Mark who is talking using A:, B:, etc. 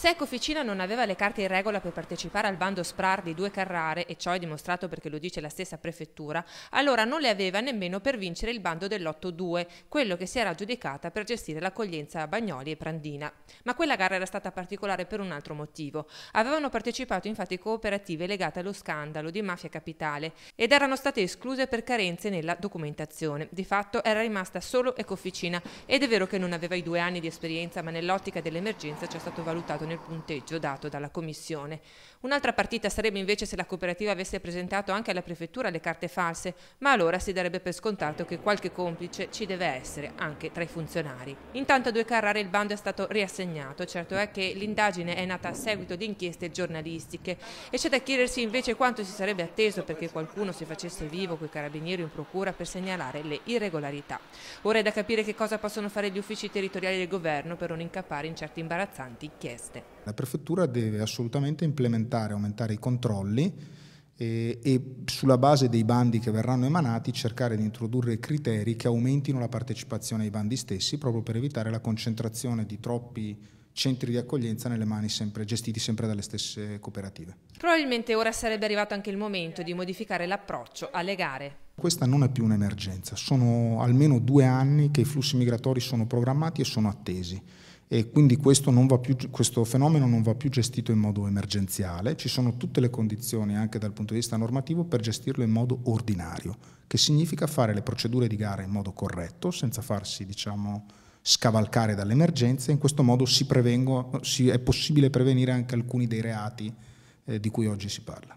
A: Se Ecoficina non aveva le carte in regola per partecipare al bando SPRAR di due Carrare, e ciò è dimostrato perché lo dice la stessa prefettura, allora non le aveva nemmeno per vincere il bando dell'8-2, quello che si era aggiudicata per gestire l'accoglienza a Bagnoli e Prandina. Ma quella gara era stata particolare per un altro motivo. Avevano partecipato infatti cooperative legate allo scandalo di mafia capitale ed erano state escluse per carenze nella documentazione. Di fatto era rimasta solo Ecoficina ed è vero che non aveva i due anni di esperienza, ma nell'ottica dell'emergenza ci è stato valutato il punteggio dato dalla Commissione. Un'altra partita sarebbe invece se la cooperativa avesse presentato anche alla Prefettura le carte false, ma allora si darebbe per scontato che qualche complice ci deve essere, anche tra i funzionari. Intanto a due Carrare il bando è stato riassegnato, certo è che l'indagine è nata a seguito di inchieste giornalistiche e c'è da chiedersi invece quanto si sarebbe atteso perché qualcuno si facesse vivo coi carabinieri in procura per segnalare le irregolarità. Ora è da capire che cosa possono fare gli uffici territoriali del governo per non incappare in certe imbarazzanti inchieste parte.
B: La prefettura deve assolutamente implementare, aumentare i controlli e, eh, e sulla base dei bandi che verranno emanati cercare di introdurre criteri che aumentino la partecipazione ai bandi stessi proprio per evitare la concentrazione di troppi centri di accoglienza nelle mani sempre, gestiti sempre dalle stesse cooperative.
A: Probabilmente ora sarebbe arrivato anche il momento di modificare l'approccio alle gare.
B: Questa non è più un'emergenza, sono almeno due anni che i flussi migratori sono programmati e sono attesi e quindi questo, più, questo, fenomeno non va più gestito in modo emergenziale, ci sono tutte le condizioni anche dal punto di vista normativo per gestirlo in modo ordinario, che significa fare le procedure di gara in modo corretto, senza farsi diciamo, scavalcare dall'emergenza, in questo modo si
A: si, è possibile prevenire anche alcuni dei reati eh, di cui oggi si parla.